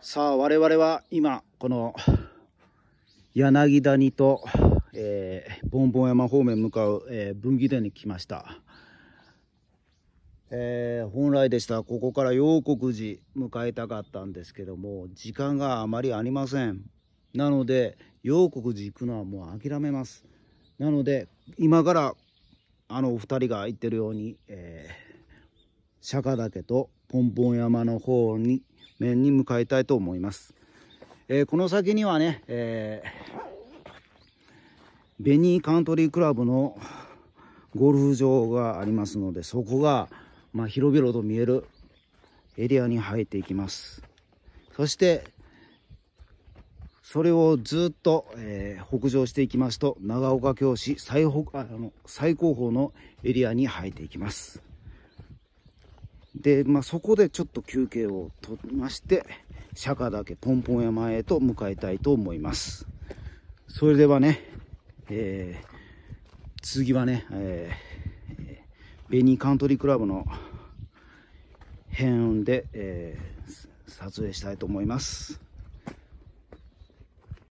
さあ我々は今この柳谷と、えー、ボンボン山方面向かう、えー、分岐点に来ました、えー、本来でしたらここから陽国寺迎えたかったんですけども時間があまりありませんなので陽国寺行くのはもう諦めますなので今からあのお二人が言ってるように、えー、釈迦岳とポンポン山の方に面に向かいたいと思います。えー、この先にはね、えー、ベニーカントリークラブのゴルフ場がありますので、そこが、まあ、広々と見えるエリアに入っていきます。そして、それをずっと、えー、北上していきますと、長岡京市最北あの最高峰のエリアに入っていきます。で、まあ、そこでちょっと休憩を取りまして、釈迦岳ポンポン山へと向かいたいと思います。それではね、えー、次はね、えー、ベニーカントリークラブの辺で、えー、撮影したいと思います。